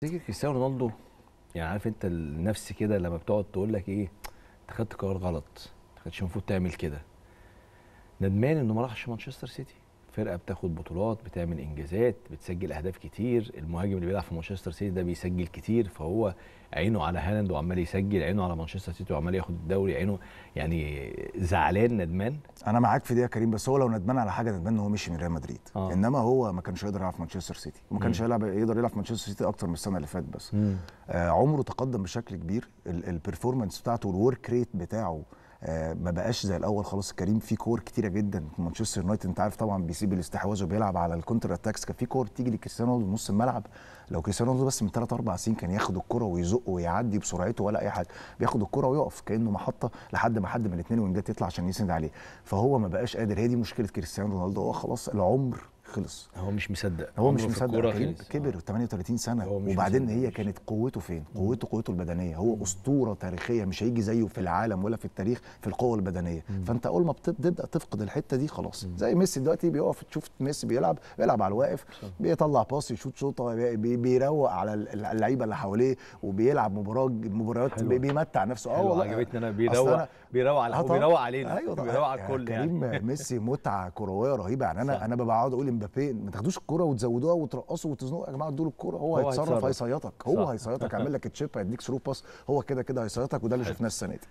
تيجي كريستيانو رونالدو يعني عارف انت النفس كده لما بتقعد تقول لك ايه انت خدت قرار غلط ما كانش المفروض تعمل كده ندمان انه ما راحش مانشستر سيتي فرقه بتاخد بطولات بتعمل انجازات بتسجل اهداف كتير المهاجم اللي بيلعب في مانشستر سيتي ده بيسجل كتير فهو عينه على هالاند وعمال يسجل عينه على مانشستر سيتي وعمال ياخد الدوري عينه يعني زعلان ندمان انا معاك في دي يا كريم بس هو لو ندمان على حاجه ندمان ان هو مشي من ريال مدريد آه. انما هو ما كانش يقدر يلعب في مانشستر سيتي وما كانش يلعب يقدر يلعب في مانشستر سيتي اكتر من السنه اللي فاتت بس آه عمره تقدم بشكل كبير البرفورمانس بتاعته والورك ريت بتاعه آه، ما بقاش زي الاول خلاص كريم في كور كتيره جدا مانشستر يونايتد انت عارف طبعا بيسيب الاستحواذ وبيلعب على الكونتر اتاكس كان في كور تيجي لكريستيانو رونالدو نص الملعب لو كريستيانو رونالدو بس من ثلاث اربع سنين كان ياخد الكره ويزقه ويعدي بسرعته ولا اي حاجه بياخد الكره ويقف كانه محطه لحد ما حد من الاثنين وينجات يطلع عشان يسند عليه فهو ما بقاش قادر هي دي مشكله كريستيانو رونالدو هو خلاص العمر خلص هو مش مصدق هو مش مصدق كبر 38 سنه وبعدين هي كانت قوته فين قوته قوته البدنيه هو اسطوره تاريخيه مش هيجي زيه في العالم ولا في التاريخ في القوه البدنيه مم. فانت اول ما بتبدا تفقد الحته دي خلاص مم. زي ميسي دلوقتي بيقف تشوف ميسي بيلعب بيلعب على الواقف بيطلع باص يشوط شوطه بيروق على اللعيبه اللي حواليه وبيلعب مباراه مباريات بيمتع نفسه اه والله عجبتني انا بيروق بيروق على أه بيروق علينا أيوة بيروق على الكل يعني كريم ميسي متعه كرويه رهيبه يعني انا انا ببقى اقعد اقول مبابي ما تاخدوش الكوره وتزودوها وترقصوا وتزنقوا يا جماعه ادوا الكوره هو, هو هيتصرف هيصيطك هو هيصيطك هيعمل لك التشيب هيديك ثرو باس هو كده كده هيصيطك وده اللي شفناه السنه دي